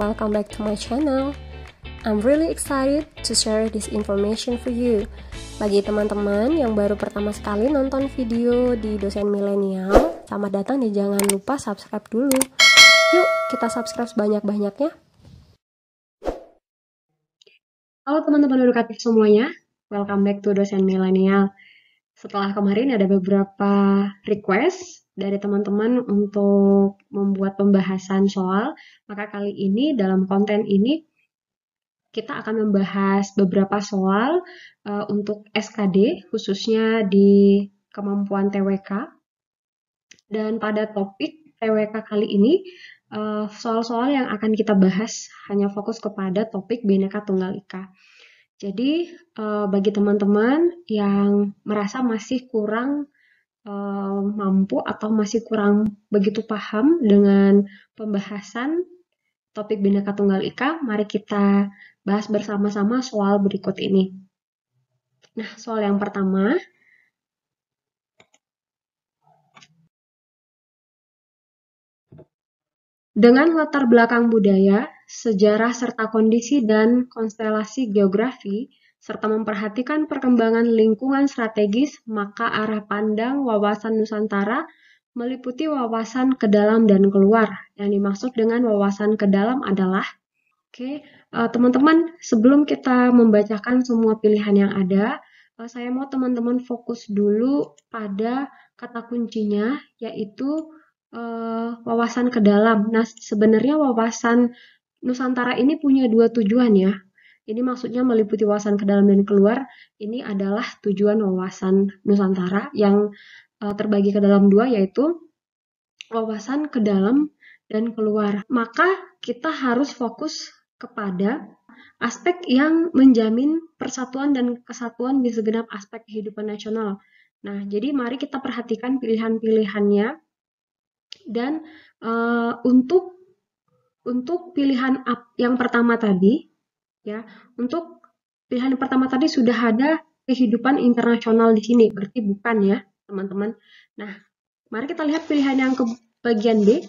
welcome back to my channel. I'm really excited to share this information for you. Bagi teman-teman yang baru pertama sekali nonton video di dosen milenial, selamat datang dan jangan lupa subscribe dulu. Yuk, kita subscribe sebanyak-banyaknya. Halo teman-teman edukatif semuanya, welcome back to dosen milenial. Setelah kemarin ada beberapa request dari teman-teman untuk membuat pembahasan soal, maka kali ini dalam konten ini kita akan membahas beberapa soal uh, untuk SKD khususnya di kemampuan TWK. Dan pada topik TWK kali ini eh, soal-soal uh, yang akan kita bahas hanya fokus kepada topik Bhinneka Tunggal Ika. Jadi uh, bagi teman-teman yang merasa masih kurang Eh, mampu atau masih kurang begitu paham dengan pembahasan topik Bhinneka Tunggal Ika, mari kita bahas bersama-sama soal berikut ini. Nah, soal yang pertama, Dengan latar belakang budaya, sejarah serta kondisi dan konstelasi geografi, serta memperhatikan perkembangan lingkungan strategis, maka arah pandang wawasan Nusantara meliputi wawasan ke dalam dan keluar. Yang dimaksud dengan wawasan ke dalam adalah Oke, eh, teman-teman, sebelum kita membacakan semua pilihan yang ada, eh, saya mau teman-teman fokus dulu pada kata kuncinya, yaitu eh, wawasan ke dalam. Nah, sebenarnya wawasan Nusantara ini punya dua tujuan ya. Ini maksudnya meliputi wawasan ke dalam dan keluar. Ini adalah tujuan wawasan Nusantara yang uh, terbagi ke dalam dua yaitu wawasan ke dalam dan keluar. Maka kita harus fokus kepada aspek yang menjamin persatuan dan kesatuan di segenap aspek kehidupan nasional. Nah, jadi mari kita perhatikan pilihan-pilihannya dan uh, untuk untuk pilihan yang pertama tadi ya. Untuk pilihan pertama tadi sudah ada kehidupan internasional di sini, berarti bukan ya, teman-teman. Nah, mari kita lihat pilihan yang ke bagian B.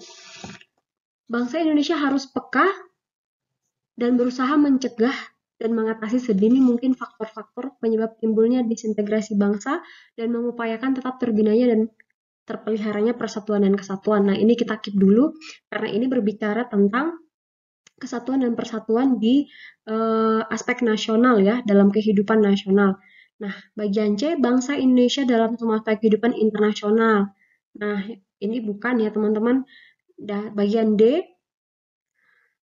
Bangsa Indonesia harus peka dan berusaha mencegah dan mengatasi sedini mungkin faktor-faktor penyebab timbulnya disintegrasi bangsa dan mengupayakan tetap terbinanya dan terpeliharanya persatuan dan kesatuan. Nah, ini kita keep dulu karena ini berbicara tentang kesatuan dan persatuan di uh, aspek nasional ya dalam kehidupan nasional. Nah, bagian C bangsa Indonesia dalam semua kehidupan internasional. Nah, ini bukan ya teman-teman. Bagian D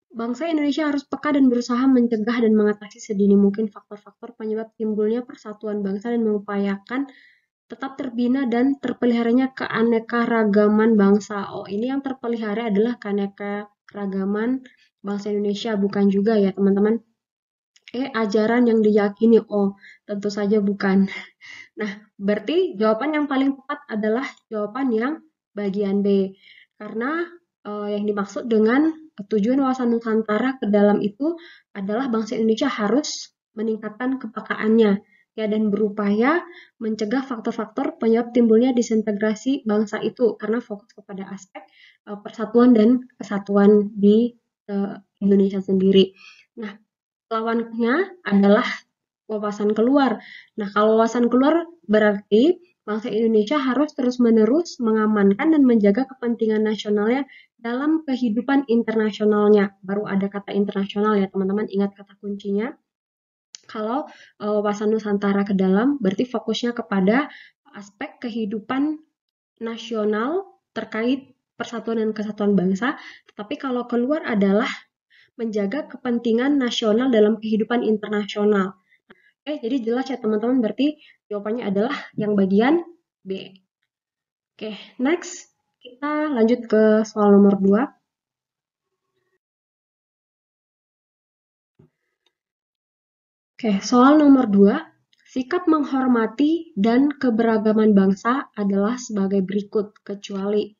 Bangsa Indonesia harus peka dan berusaha mencegah dan mengatasi sedini mungkin faktor-faktor penyebab timbulnya persatuan bangsa dan mengupayakan tetap terbina dan terpeliharanya keanekaragaman bangsa. Oh, ini yang terpelihara adalah keanekaragaman Bangsa Indonesia bukan juga ya teman-teman eh ajaran yang diyakini oh tentu saja bukan nah berarti jawaban yang paling tepat adalah jawaban yang bagian B karena eh, yang dimaksud dengan tujuan wawasan Nusantara ke dalam itu adalah bangsa Indonesia harus meningkatkan kepakaannya ya dan berupaya mencegah faktor-faktor penyebab timbulnya disintegrasi bangsa itu karena fokus kepada aspek eh, persatuan dan kesatuan di ke Indonesia sendiri. Nah, lawannya adalah wawasan keluar. Nah, kalau wawasan keluar berarti bangsa Indonesia harus terus-menerus mengamankan dan menjaga kepentingan nasionalnya dalam kehidupan internasionalnya. Baru ada kata internasional ya, teman-teman ingat kata kuncinya. Kalau e, wawasan Nusantara ke dalam, berarti fokusnya kepada aspek kehidupan nasional terkait persatuan dan kesatuan bangsa, tetapi kalau keluar adalah menjaga kepentingan nasional dalam kehidupan internasional. Oke, jadi jelas ya teman-teman, berarti jawabannya adalah yang bagian B. Oke, next kita lanjut ke soal nomor 2. Oke, soal nomor 2. Sikap menghormati dan keberagaman bangsa adalah sebagai berikut, kecuali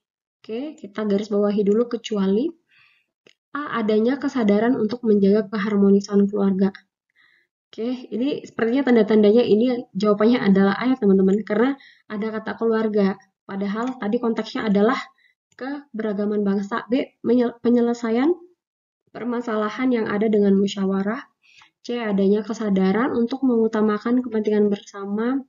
Oke, kita garis bawahi dulu kecuali A. Adanya kesadaran untuk menjaga keharmonisan keluarga. Oke, ini sepertinya tanda-tandanya ini jawabannya adalah A ya teman-teman. Karena ada kata keluarga. Padahal tadi konteksnya adalah keberagaman bangsa. B. Penyelesaian permasalahan yang ada dengan musyawarah. C. Adanya kesadaran untuk mengutamakan kepentingan bersama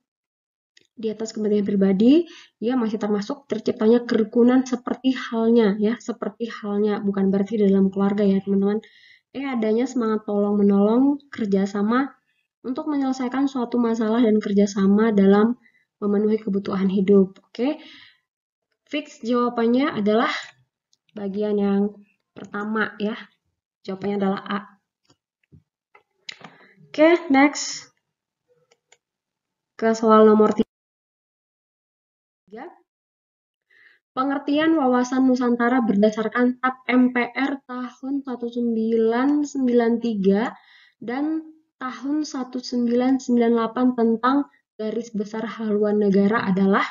di atas kepentingan pribadi, ya masih termasuk terciptanya kerukunan seperti halnya ya, seperti halnya bukan berarti dalam keluarga ya teman-teman. Eh adanya semangat tolong menolong kerjasama untuk menyelesaikan suatu masalah dan kerjasama dalam memenuhi kebutuhan hidup. Oke, fix jawabannya adalah bagian yang pertama ya. Jawabannya adalah A. Oke, next ke soal nomor 3. Pengertian wawasan Nusantara berdasarkan TAP MPR tahun 1993 dan tahun 1998 tentang garis besar haluan negara adalah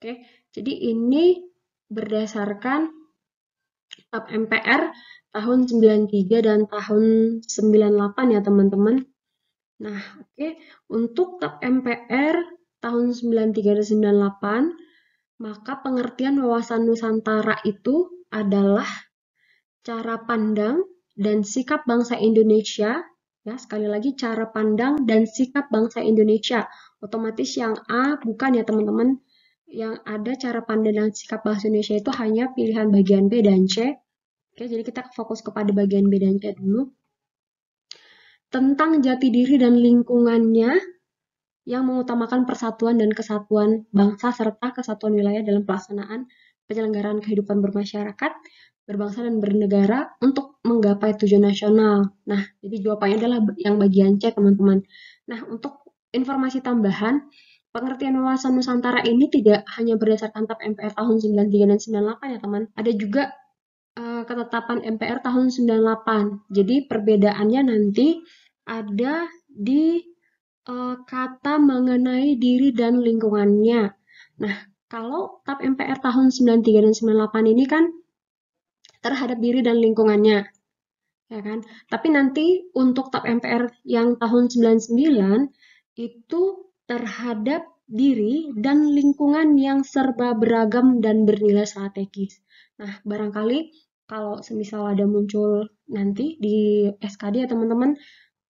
oke. Jadi ini berdasarkan TAP MPR tahun 93 dan tahun 98 ya teman-teman. Nah, oke, untuk TAP MPR tahun 93 dan 98 maka pengertian wawasan Nusantara itu adalah cara pandang dan sikap bangsa Indonesia ya sekali lagi cara pandang dan sikap bangsa Indonesia otomatis yang A bukan ya teman-teman yang ada cara pandang dan sikap bangsa Indonesia itu hanya pilihan bagian B dan C oke jadi kita fokus kepada bagian B dan C dulu tentang jati diri dan lingkungannya yang mengutamakan persatuan dan kesatuan bangsa serta kesatuan wilayah dalam pelaksanaan penyelenggaraan kehidupan bermasyarakat, berbangsa dan bernegara untuk menggapai tujuan nasional. Nah, jadi jawabannya adalah yang bagian C, teman-teman. Nah, untuk informasi tambahan, pengertian wawasan Nusantara ini tidak hanya berdasarkan TAP MPR tahun 93 dan 98 ya, teman. Ada juga uh, ketetapan MPR tahun 98. Jadi, perbedaannya nanti ada di Eh, kata mengenai diri dan lingkungannya. Nah, kalau TAP MPR tahun 93 dan 98 ini kan terhadap diri dan lingkungannya. Ya kan? Tapi nanti untuk TAP MPR yang tahun 99 itu terhadap diri dan lingkungan yang serba beragam dan bernilai strategis. Nah, barangkali kalau semisal ada muncul nanti di SKD ya teman-teman,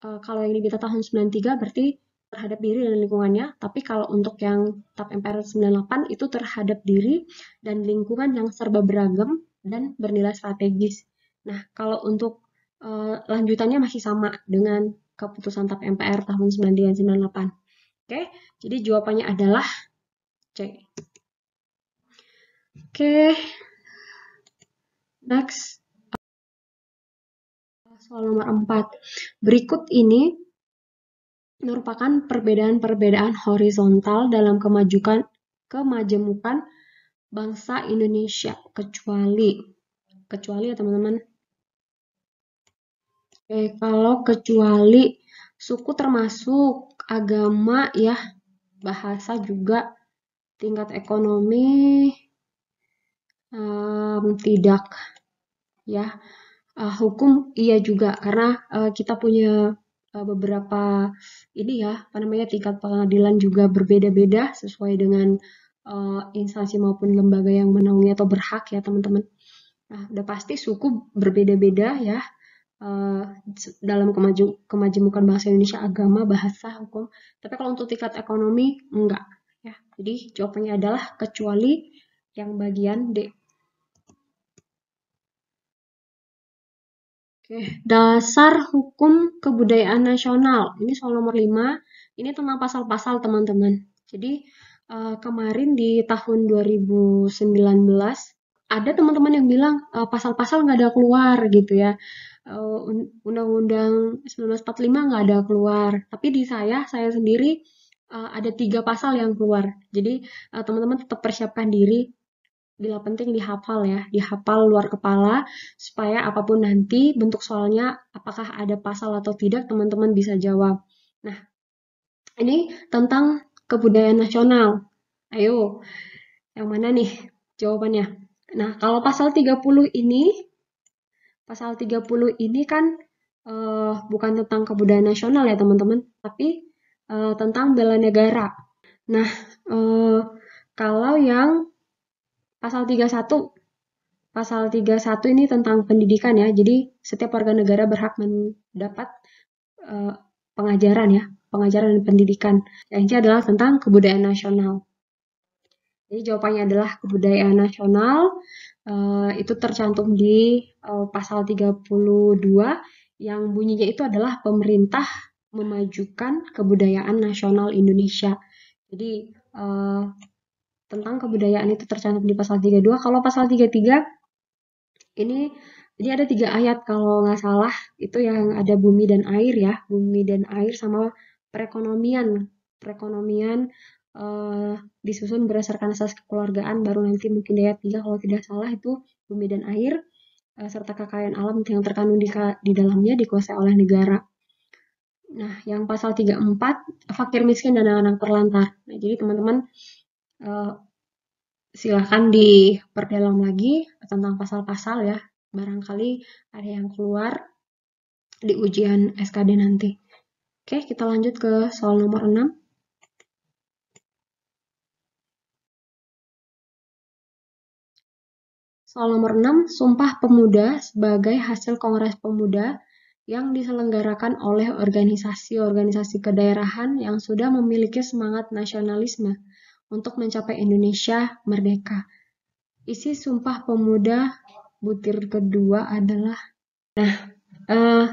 eh, kalau yang kita tahun 93 berarti terhadap diri dan lingkungannya, tapi kalau untuk yang TAP MPR 98 itu terhadap diri dan lingkungan yang serba beragam dan bernilai strategis. Nah, kalau untuk uh, lanjutannya masih sama dengan keputusan TAP MPR tahun 1998. Oke, jadi jawabannya adalah C. Oke, next soal nomor 4. Berikut ini merupakan perbedaan-perbedaan horizontal dalam kemajukan kemajemukan bangsa Indonesia kecuali kecuali ya teman-teman. Oke, kalau kecuali suku termasuk agama ya, bahasa juga tingkat ekonomi um, tidak ya uh, hukum iya juga karena uh, kita punya Eh, beberapa ini ya, apa namanya tingkat pengadilan juga berbeda-beda sesuai dengan uh, instansi maupun lembaga yang menaungi atau berhak ya teman-teman. Nah, udah pasti suku berbeda-beda ya. Uh, dalam kemaju kemajemukan bahasa Indonesia agama bahasa hukum tapi kalau untuk tingkat ekonomi enggak ya jadi jawabannya adalah kecuali yang bagian D Oke, dasar hukum kebudayaan nasional. Ini soal nomor 5. Ini tentang pasal-pasal, teman-teman. Jadi, eh, kemarin di tahun 2019 ada teman-teman yang bilang eh, pasal-pasal nggak ada keluar gitu ya. Eh, undang Undang-Undang 1945 nggak ada keluar. Tapi di saya, saya sendiri ada tiga pasal yang keluar. Jadi, teman-teman tetap persiapkan diri bila penting dihafal ya, dihafal luar kepala supaya apapun nanti bentuk soalnya apakah ada pasal atau tidak teman-teman bisa jawab. Nah, ini tentang kebudayaan nasional. Ayo, yang mana nih jawabannya? Nah, kalau pasal 30 ini pasal 30 ini kan uh, bukan tentang kebudayaan nasional ya, teman-teman, tapi uh, tentang bela negara. Nah, uh, kalau yang Pasal 31 Pasal 31 ini tentang pendidikan ya. Jadi setiap warga negara berhak mendapat uh, pengajaran ya, pengajaran dan pendidikan. Yang ini adalah tentang kebudayaan nasional. Jadi jawabannya adalah kebudayaan nasional uh, itu tercantum di uh, pasal 32 yang bunyinya itu adalah pemerintah memajukan kebudayaan nasional Indonesia. Jadi uh, tentang kebudayaan itu tercantum di pasal 32. Kalau pasal 33 ini jadi ada tiga ayat kalau nggak salah itu yang ada bumi dan air ya, bumi dan air sama perekonomian, perekonomian uh, disusun berdasarkan asas kekeluargaan baru nanti mungkin ayat 3 kalau tidak salah itu bumi dan air uh, serta kekayaan alam yang terkandung di, di dalamnya dikuasai oleh negara. Nah, yang pasal 34 fakir miskin dan anak-anak terlantar. Nah, jadi teman-teman uh, eh, silahkan diperdalam lagi tentang pasal-pasal ya. Barangkali ada yang keluar di ujian SKD nanti. Oke, kita lanjut ke soal nomor 6. Soal nomor 6, Sumpah Pemuda sebagai hasil Kongres Pemuda yang diselenggarakan oleh organisasi-organisasi kedaerahan yang sudah memiliki semangat nasionalisme untuk mencapai Indonesia merdeka. Isi Sumpah Pemuda butir kedua adalah nah uh,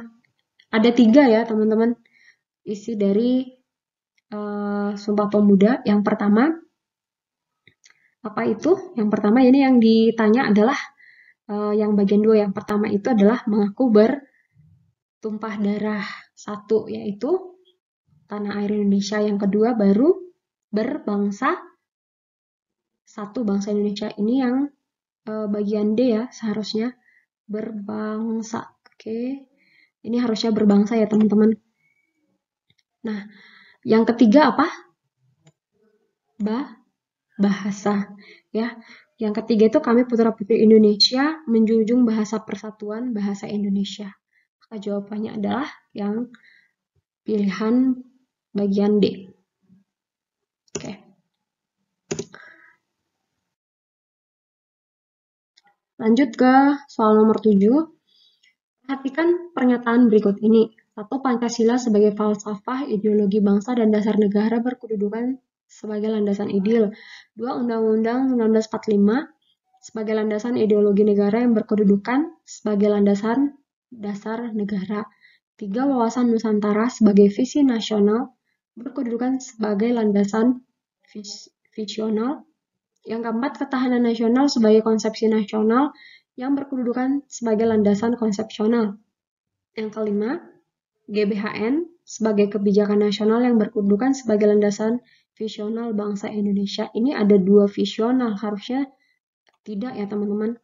ada tiga ya teman-teman isi dari uh, Sumpah Pemuda. Yang pertama apa itu? Yang pertama ini yang ditanya adalah uh, yang bagian dua. Yang pertama itu adalah mengaku ber tumpah darah satu yaitu tanah air Indonesia. Yang kedua baru berbangsa satu bangsa Indonesia ini yang uh, bagian D ya seharusnya berbangsa. Oke. Okay. Ini harusnya berbangsa ya, teman-teman. Nah, yang ketiga apa? Ba bahasa ya. Yang ketiga itu kami putra-putri Indonesia menjunjung bahasa persatuan bahasa Indonesia. Maka jawabannya adalah yang pilihan bagian D. Oke. Okay. Lanjut ke soal nomor 7. Perhatikan pernyataan berikut ini. Satu, Pancasila sebagai falsafah, ideologi bangsa, dan dasar negara berkedudukan sebagai landasan ideal. Dua, Undang-Undang 1945 sebagai landasan ideologi negara yang berkedudukan sebagai landasan dasar negara. Tiga, Wawasan Nusantara sebagai visi nasional berkedudukan sebagai landasan visional yang keempat, ketahanan nasional sebagai konsepsi nasional yang berkedudukan sebagai landasan konsepsional. Yang kelima, GBHN sebagai kebijakan nasional yang berkedudukan sebagai landasan visional bangsa Indonesia. Ini ada dua visional, harusnya tidak ya teman-teman.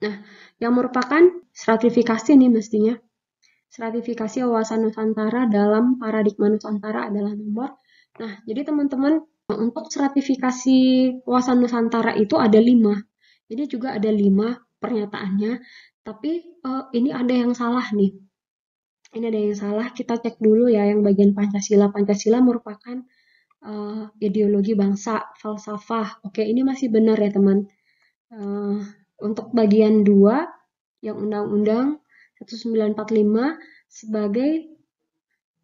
Nah, yang merupakan stratifikasi ini mestinya. Stratifikasi wawasan Nusantara dalam paradigma Nusantara adalah nomor. Nah, jadi teman-teman untuk stratifikasi kawasan Nusantara itu ada lima. Jadi juga ada lima pernyataannya, tapi uh, ini ada yang salah nih. Ini ada yang salah, kita cek dulu ya yang bagian Pancasila. Pancasila merupakan uh, ideologi bangsa, falsafah. Oke, ini masih benar ya teman. Uh, untuk bagian dua yang Undang-Undang 1945 sebagai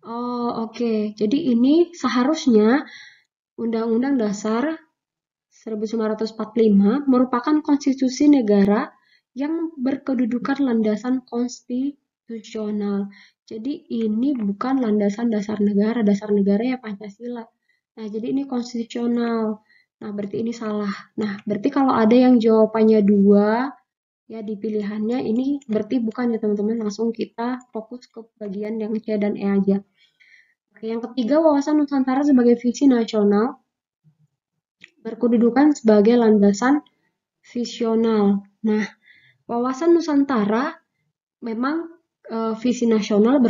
Oh, oke. Okay. Jadi ini seharusnya Undang-Undang Dasar 1945 merupakan konstitusi negara yang berkedudukan landasan konstitusional. Jadi ini bukan landasan dasar negara, dasar negara ya Pancasila. Nah, jadi ini konstitusional. Nah, berarti ini salah. Nah, berarti kalau ada yang jawabannya dua, ya di pilihannya ini berarti bukan ya teman-teman langsung kita fokus ke bagian yang C dan E aja. Yang ketiga, wawasan Nusantara sebagai visi nasional berkedudukan sebagai landasan visional. Nah, wawasan Nusantara memang e, visi nasional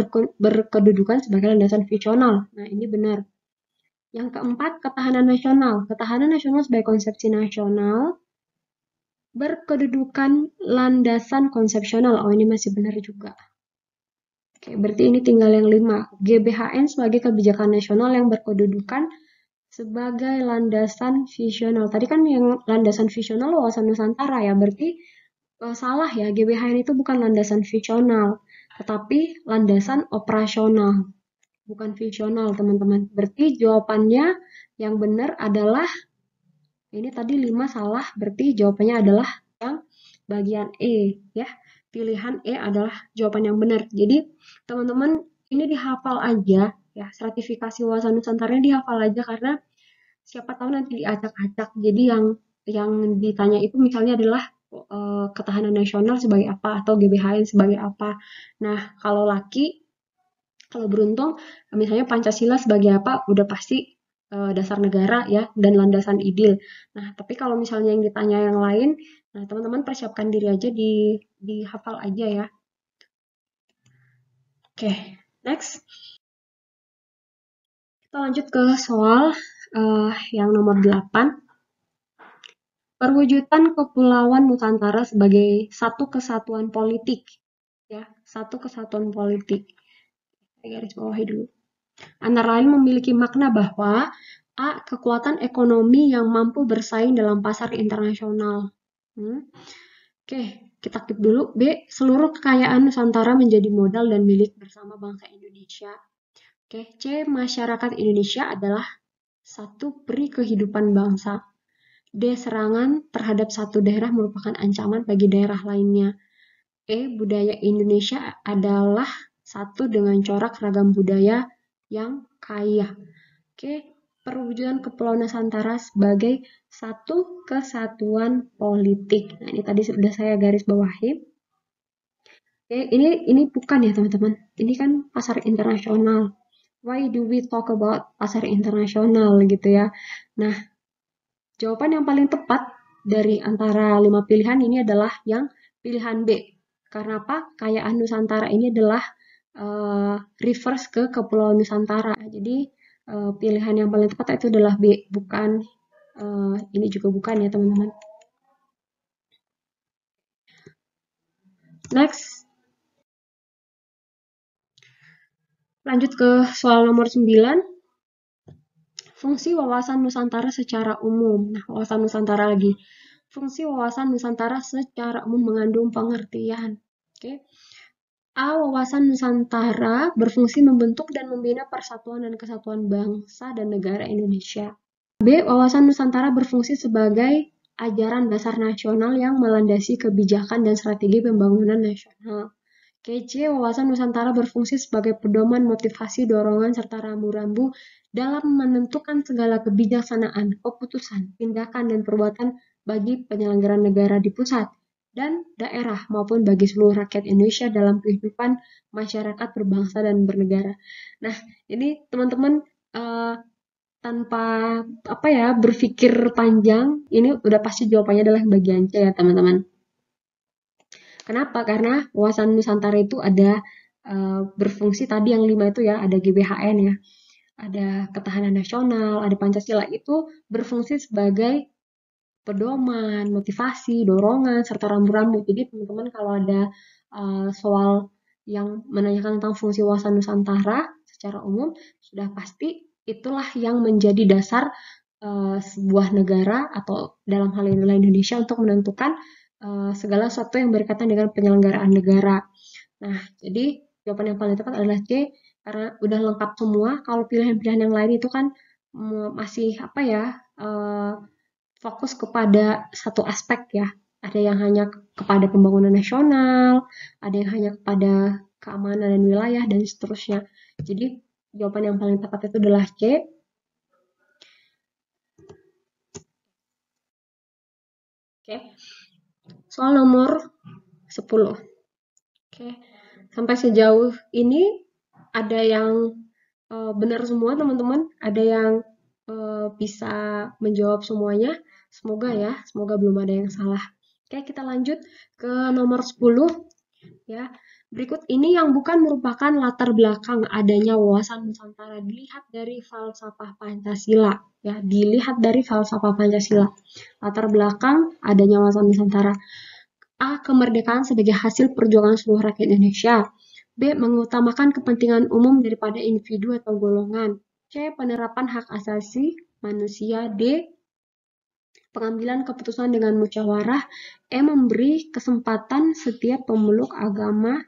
berkedudukan sebagai landasan visional. Nah, ini benar. Yang keempat, ketahanan nasional. Ketahanan nasional sebagai konsepsi nasional berkedudukan landasan konsepsional. Oh, ini masih benar juga. Oke, berarti ini tinggal yang lima. GBHN sebagai kebijakan nasional yang berkedudukan sebagai landasan visional. Tadi kan yang landasan visional wawasan Nusantara ya, berarti e, salah ya, GBHN itu bukan landasan visional, tetapi landasan operasional, bukan visional teman-teman. Berarti jawabannya yang benar adalah, ini tadi lima salah, berarti jawabannya adalah yang bagian E ya pilihan E adalah jawaban yang benar. Jadi, teman-teman, ini dihafal aja ya, sertifikasi wawasan Nusantara dihafal aja karena siapa tahu nanti diacak-acak. Jadi yang yang ditanya itu misalnya adalah e, ketahanan nasional sebagai apa atau GBHN sebagai apa. Nah, kalau laki kalau beruntung misalnya Pancasila sebagai apa udah pasti e, dasar negara ya dan landasan ideal. Nah, tapi kalau misalnya yang ditanya yang lain, nah teman-teman persiapkan diri aja di dihafal aja ya. Oke, okay, next. Kita lanjut ke soal uh, yang nomor 8. Perwujudan Kepulauan Nusantara sebagai satu kesatuan politik. ya Satu kesatuan politik. Saya garis bawahi dulu. Antara lain memiliki makna bahwa A. Kekuatan ekonomi yang mampu bersaing dalam pasar internasional. Hmm. Oke, okay kita keep dulu. B. Seluruh kekayaan Nusantara menjadi modal dan milik bersama bangsa Indonesia. Oke, C. Masyarakat Indonesia adalah satu peri kehidupan bangsa. D. Serangan terhadap satu daerah merupakan ancaman bagi daerah lainnya. E. Budaya Indonesia adalah satu dengan corak ragam budaya yang kaya. Oke, perwujudan Kepulauan Nusantara sebagai satu kesatuan politik. Nah, ini tadi sudah saya garis bawahi. Oke, ini ini bukan ya, teman-teman. Ini kan pasar internasional. Why do we talk about pasar internasional gitu ya? Nah, jawaban yang paling tepat dari antara lima pilihan ini adalah yang pilihan B. Karena apa? Kayaan Nusantara ini adalah uh, reverse ke Kepulauan Nusantara. Jadi uh, pilihan yang paling tepat itu adalah B, bukan uh, ini juga bukan ya teman-teman. Next. Lanjut ke soal nomor 9. Fungsi wawasan Nusantara secara umum. Nah, wawasan Nusantara lagi. Fungsi wawasan Nusantara secara umum mengandung pengertian. Oke. Okay. A. Wawasan Nusantara berfungsi membentuk dan membina persatuan dan kesatuan bangsa dan negara Indonesia. B. Wawasan Nusantara berfungsi sebagai ajaran dasar nasional yang melandasi kebijakan dan strategi pembangunan nasional. KC. Wawasan Nusantara berfungsi sebagai pedoman motivasi, dorongan, serta rambu-rambu dalam menentukan segala kebijaksanaan, keputusan, tindakan, dan perbuatan bagi penyelenggaraan negara di pusat dan daerah maupun bagi seluruh rakyat Indonesia dalam kehidupan masyarakat berbangsa dan bernegara. Nah, ini teman-teman uh, tanpa apa ya berpikir panjang, ini udah pasti jawabannya adalah bagian C ya teman-teman. Kenapa? Karena wawasan Nusantara itu ada uh, berfungsi tadi yang lima itu ya, ada GBHN ya, ada ketahanan nasional, ada Pancasila itu berfungsi sebagai pedoman, motivasi, dorongan, serta rambu-rambu. Jadi teman-teman kalau ada uh, soal yang menanyakan tentang fungsi wawasan Nusantara secara umum, sudah pasti itulah yang menjadi dasar uh, sebuah negara atau dalam hal ini Indonesia untuk menentukan uh, segala sesuatu yang berkaitan dengan penyelenggaraan negara. Nah, jadi jawaban yang paling tepat adalah C karena udah lengkap semua. Kalau pilihan-pilihan yang lain itu kan masih apa ya? Uh, fokus kepada satu aspek ya. Ada yang hanya kepada pembangunan nasional, ada yang hanya kepada keamanan dan wilayah, dan seterusnya. Jadi, jawaban yang paling tepat itu adalah C. Oke. Soal nomor 10. Oke. Sampai sejauh ini ada yang eh, benar semua teman-teman, ada yang eh, bisa menjawab semuanya, Semoga ya, semoga belum ada yang salah. Oke, kita lanjut ke nomor 10 ya. Berikut ini yang bukan merupakan latar belakang adanya wawasan Nusantara dilihat dari falsafah Pancasila ya, dilihat dari falsafah Pancasila. Latar belakang adanya wawasan Nusantara. A. Kemerdekaan sebagai hasil perjuangan seluruh rakyat Indonesia. B. Mengutamakan kepentingan umum daripada individu atau golongan. C. Penerapan hak asasi manusia. D pengambilan keputusan dengan musyawarah, E memberi kesempatan setiap pemeluk agama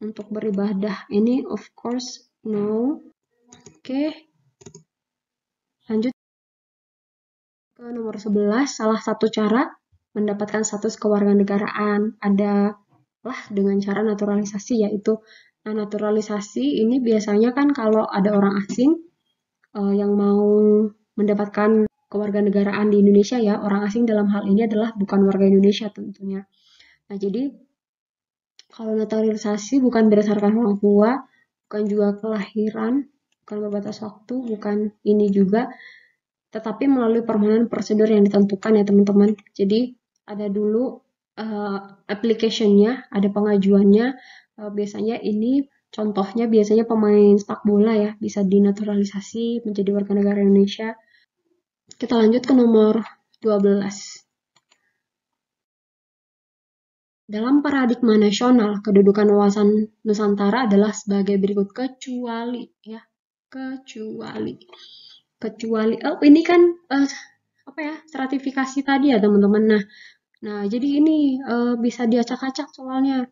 untuk beribadah. Ini of course no. Oke. Okay. Lanjut ke nomor 11, salah satu cara mendapatkan status kewarganegaraan adalah dengan cara naturalisasi yaitu nah naturalisasi ini biasanya kan kalau ada orang asing uh, yang mau mendapatkan kewarganegaraan di Indonesia ya, orang asing dalam hal ini adalah bukan warga Indonesia tentunya. Nah, jadi kalau naturalisasi bukan berdasarkan orang tua, bukan juga kelahiran, bukan berbatas waktu, bukan ini juga, tetapi melalui permohonan prosedur yang ditentukan ya teman-teman. Jadi ada dulu uh, application-nya, ada pengajuannya, uh, biasanya ini contohnya biasanya pemain sepak bola ya, bisa dinaturalisasi menjadi warga negara Indonesia, kita lanjut ke nomor 12. Dalam paradigma nasional, kedudukan wawasan Nusantara adalah sebagai berikut kecuali ya, kecuali kecuali oh ini kan eh, apa ya stratifikasi tadi ya teman-teman. Nah, nah jadi ini uh, bisa diacak-acak soalnya.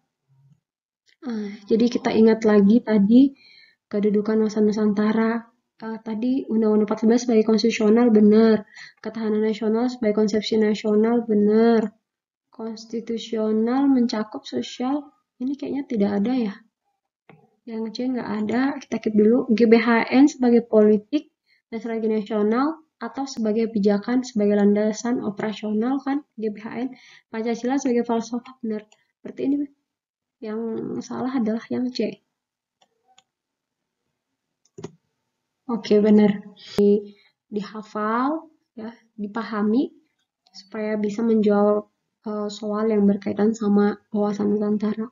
Uh, jadi kita ingat lagi tadi kedudukan wawasan Nusantara uh, tadi Undang-Undang 14 sebagai konstitusional benar, ketahanan nasional sebagai konsepsi nasional benar, konstitusional mencakup sosial ini kayaknya tidak ada ya. Yang C nggak ada, kita keep dulu. GBHN sebagai politik dan strategi nasional atau sebagai pijakan sebagai landasan operasional kan GBHN Pancasila sebagai falsafah benar. seperti ini yang salah adalah yang C. Oke, benar. Di, dihafal, ya, dipahami supaya bisa menjawab uh, soal yang berkaitan sama wawasan Nusantara.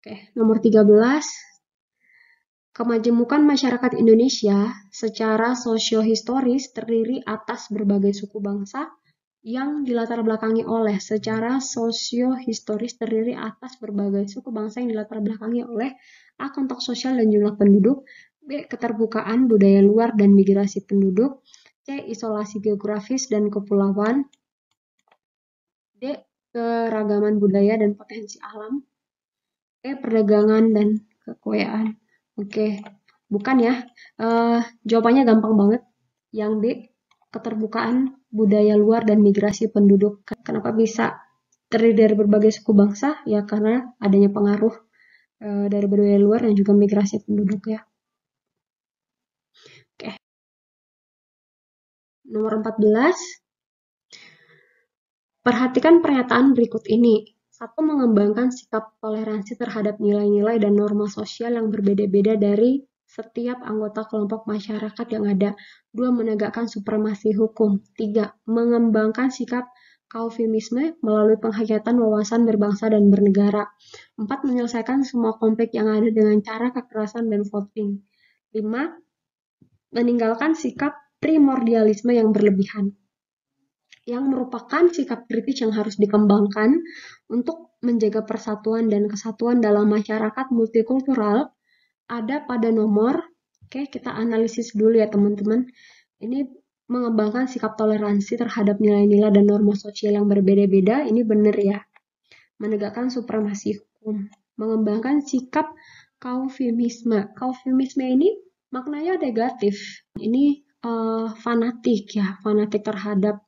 Oke, nomor 13. Kemajemukan masyarakat Indonesia secara sosiohistoris terdiri atas berbagai suku bangsa yang dilatar belakangi oleh secara sosiohistoris terdiri atas berbagai suku bangsa yang dilatar belakangi oleh A. Kontak sosial dan jumlah penduduk B. Keterbukaan budaya luar dan migrasi penduduk C. Isolasi geografis dan kepulauan D. Keragaman budaya dan potensi alam E. Perdagangan dan kekayaan Oke, bukan ya. Uh, jawabannya gampang banget. Yang d keterbukaan budaya luar dan migrasi penduduk. Kenapa bisa terdiri dari berbagai suku bangsa? Ya karena adanya pengaruh Eh, dari budaya luar dan juga migrasi penduduk ya. Oke. Nomor 14. Perhatikan pernyataan berikut ini. Satu, mengembangkan sikap toleransi terhadap nilai-nilai dan norma sosial yang berbeda-beda dari setiap anggota kelompok masyarakat yang ada. Dua, menegakkan supremasi hukum. Tiga, mengembangkan sikap kaufimisme melalui penghayatan wawasan berbangsa dan bernegara. 4. Menyelesaikan semua konflik yang ada dengan cara kekerasan dan voting. 5. Meninggalkan sikap primordialisme yang berlebihan yang merupakan sikap kritis yang harus dikembangkan untuk menjaga persatuan dan kesatuan dalam masyarakat multikultural ada pada nomor oke kita analisis dulu ya teman-teman ini mengembangkan sikap toleransi terhadap nilai-nilai dan norma sosial yang berbeda-beda, ini benar ya. Menegakkan supremasi hukum, mengembangkan sikap Kaum kaufimisme ini maknanya negatif. Ini uh, fanatik ya, fanatik terhadap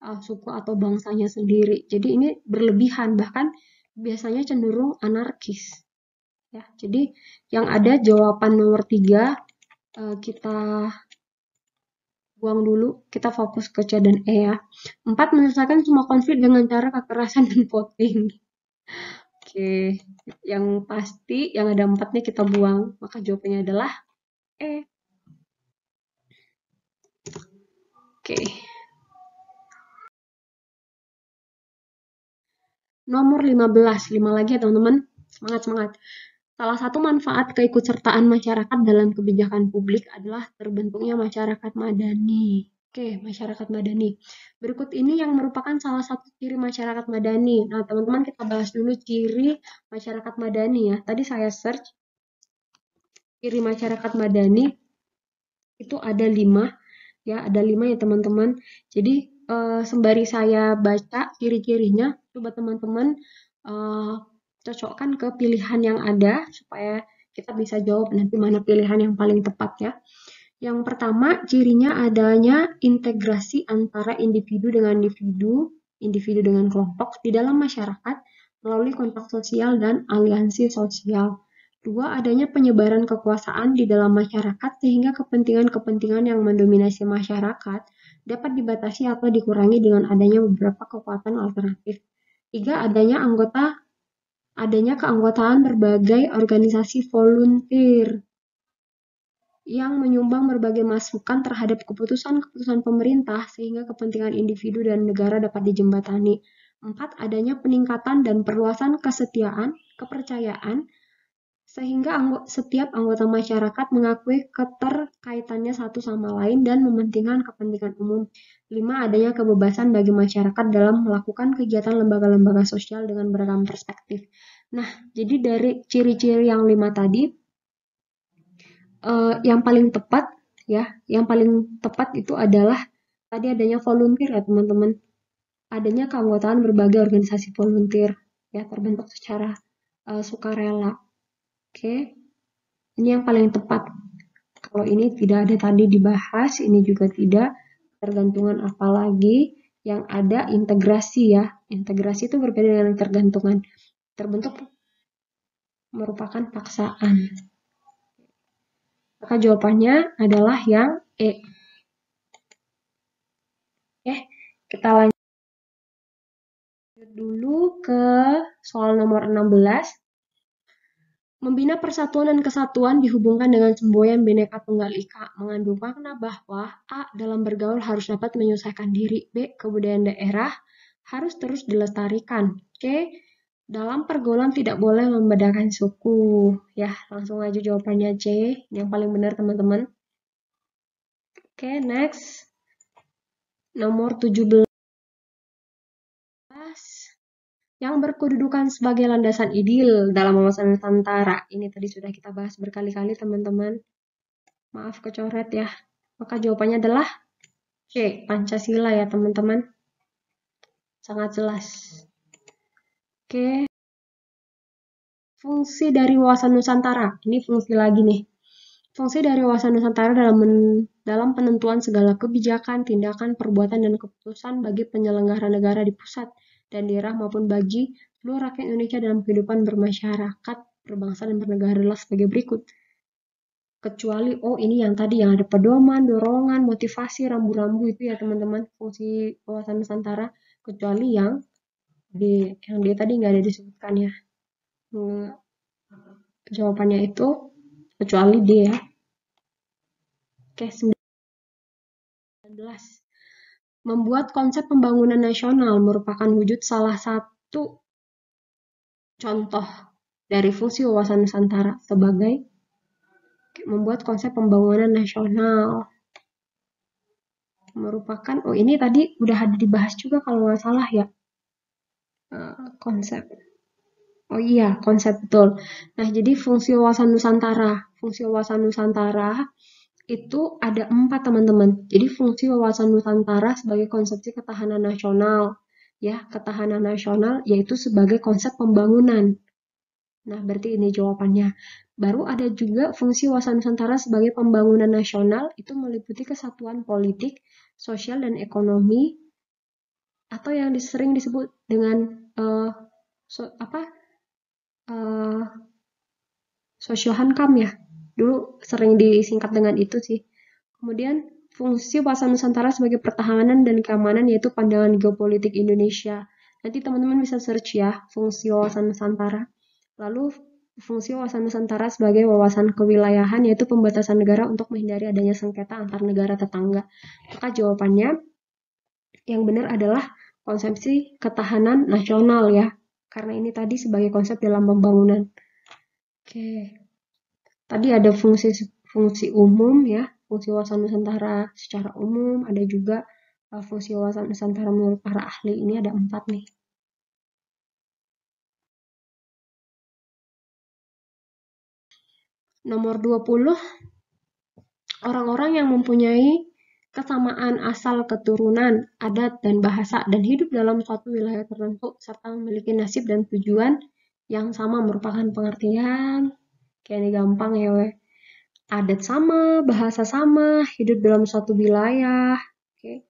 uh, suku atau bangsanya sendiri. Jadi ini berlebihan bahkan biasanya cenderung anarkis. Ya, jadi yang ada jawaban nomor tiga eh, kita buang dulu, kita fokus ke C dan E ya. Empat, menyelesaikan semua konflik dengan cara kekerasan dan voting. Oke, yang pasti yang ada empatnya kita buang, maka jawabannya adalah E. Oke. Nomor 15, 5 lagi ya teman-teman. Semangat, semangat. Salah satu manfaat keikutsertaan masyarakat dalam kebijakan publik adalah terbentuknya masyarakat madani. Oke, masyarakat madani. Berikut ini yang merupakan salah satu ciri masyarakat madani. Nah, teman-teman kita bahas dulu ciri masyarakat madani ya. Tadi saya search ciri masyarakat madani itu ada lima ya ada lima ya teman-teman jadi eh, sembari saya baca ciri-cirinya coba teman-teman eh, cocokkan ke pilihan yang ada supaya kita bisa jawab nanti mana pilihan yang paling tepat ya. Yang pertama, cirinya adanya integrasi antara individu dengan individu, individu dengan kelompok di dalam masyarakat melalui kontak sosial dan aliansi sosial. Dua, adanya penyebaran kekuasaan di dalam masyarakat sehingga kepentingan-kepentingan yang mendominasi masyarakat dapat dibatasi atau dikurangi dengan adanya beberapa kekuatan alternatif. Tiga, adanya anggota adanya keanggotaan berbagai organisasi volunteer yang menyumbang berbagai masukan terhadap keputusan-keputusan pemerintah sehingga kepentingan individu dan negara dapat dijembatani. Empat, adanya peningkatan dan perluasan kesetiaan, kepercayaan, sehingga anggo setiap anggota masyarakat mengakui keterkaitannya satu sama lain dan mementingkan kepentingan umum. lima Adanya kebebasan bagi masyarakat dalam melakukan kegiatan lembaga-lembaga sosial dengan beragam perspektif. Nah, jadi dari ciri-ciri yang lima tadi, eh, yang paling tepat ya, yang paling tepat itu adalah tadi adanya volunteer ya teman-teman. Adanya keanggotaan berbagai organisasi volunteer ya terbentuk secara eh, sukarela Oke, ini yang paling tepat. Kalau ini tidak ada tadi dibahas, ini juga tidak. Tergantungan apalagi yang ada integrasi ya. Integrasi itu berbeda dengan tergantungan. Terbentuk merupakan paksaan. Maka jawabannya adalah yang E. Oke, kita lanjut dulu ke soal nomor 16. Membina persatuan dan kesatuan dihubungkan dengan semboyan bineka Tunggal Ika mengandung makna bahwa A. dalam bergaul harus dapat menyelesaikan diri, B. kebudayaan daerah harus terus dilestarikan, C. dalam pergaulan tidak boleh membedakan suku. Ya, langsung aja jawabannya C, yang paling benar teman-teman. Oke, okay, next. Nomor 17. yang berkedudukan sebagai landasan ideal dalam wawasan Nusantara. Ini tadi sudah kita bahas berkali-kali teman-teman. Maaf kecoret ya. Maka jawabannya adalah C, Pancasila ya teman-teman. Sangat jelas. Oke. Fungsi dari wawasan Nusantara. Ini fungsi lagi nih. Fungsi dari wawasan Nusantara dalam men dalam penentuan segala kebijakan, tindakan, perbuatan, dan keputusan bagi penyelenggara negara di pusat – dan daerah maupun bagi seluruh rakyat Indonesia dalam kehidupan bermasyarakat, berbangsa, dan bernegara adalah sebagai berikut. Kecuali, oh ini yang tadi yang ada pedoman, dorongan, motivasi, rambu-rambu itu ya teman-teman fungsi wawasan Nusantara. Kecuali yang di yang dia tadi nggak ada disebutkan ya. Hmm, jawabannya itu kecuali dia. Oke, 19 membuat konsep pembangunan nasional merupakan wujud salah satu contoh dari fungsi wawasan Nusantara sebagai membuat konsep pembangunan nasional merupakan oh ini tadi udah ada dibahas juga kalau nggak salah ya eh, konsep oh iya konsep betul nah jadi fungsi wawasan Nusantara fungsi wawasan Nusantara itu ada empat teman-teman. Jadi fungsi wawasan Nusantara sebagai konsepsi ketahanan nasional, ya ketahanan nasional yaitu sebagai konsep pembangunan. Nah, berarti ini jawabannya. Baru ada juga fungsi wawasan Nusantara sebagai pembangunan nasional itu meliputi kesatuan politik, sosial dan ekonomi atau yang sering disebut dengan uh, so, apa? Uh, hankam ya. Dulu sering disingkat dengan itu sih. Kemudian fungsi pasar Nusantara sebagai pertahanan dan keamanan yaitu pandangan geopolitik Indonesia. Nanti teman-teman bisa search ya fungsi wawasan Nusantara. Lalu fungsi wawasan Nusantara sebagai wawasan kewilayahan yaitu pembatasan negara untuk menghindari adanya sengketa antar negara tetangga. Maka jawabannya yang benar adalah konsepsi ketahanan nasional ya. Karena ini tadi sebagai konsep dalam pembangunan. Oke. Tadi ada fungsi fungsi umum ya, fungsi wawasan Nusantara secara umum, ada juga eh, fungsi wawasan Nusantara menurut para ahli. Ini ada empat nih. Nomor 20, orang-orang yang mempunyai kesamaan asal keturunan, adat, dan bahasa, dan hidup dalam suatu wilayah tertentu, serta memiliki nasib dan tujuan yang sama merupakan pengertian kayak ini gampang ya weh. Adat sama, bahasa sama, hidup dalam suatu wilayah. Oke.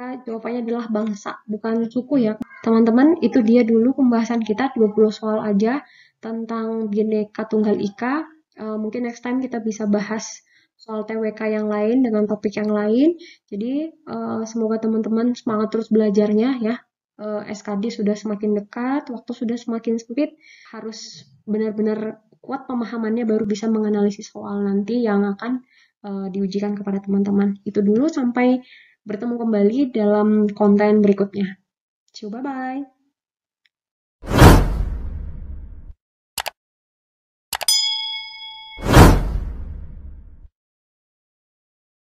Nah, jawabannya adalah bangsa, bukan suku ya. Teman-teman, itu dia dulu pembahasan kita 20 soal aja tentang bineka Tunggal Ika. Uh, mungkin next time kita bisa bahas soal TWK yang lain dengan topik yang lain. Jadi uh, semoga teman-teman semangat terus belajarnya ya. Eh, SKD sudah semakin dekat, waktu sudah semakin sempit, harus benar-benar kuat pemahamannya baru bisa menganalisis soal nanti yang akan uh, diujikan kepada teman-teman. Itu dulu sampai bertemu kembali dalam konten berikutnya. See you, bye-bye.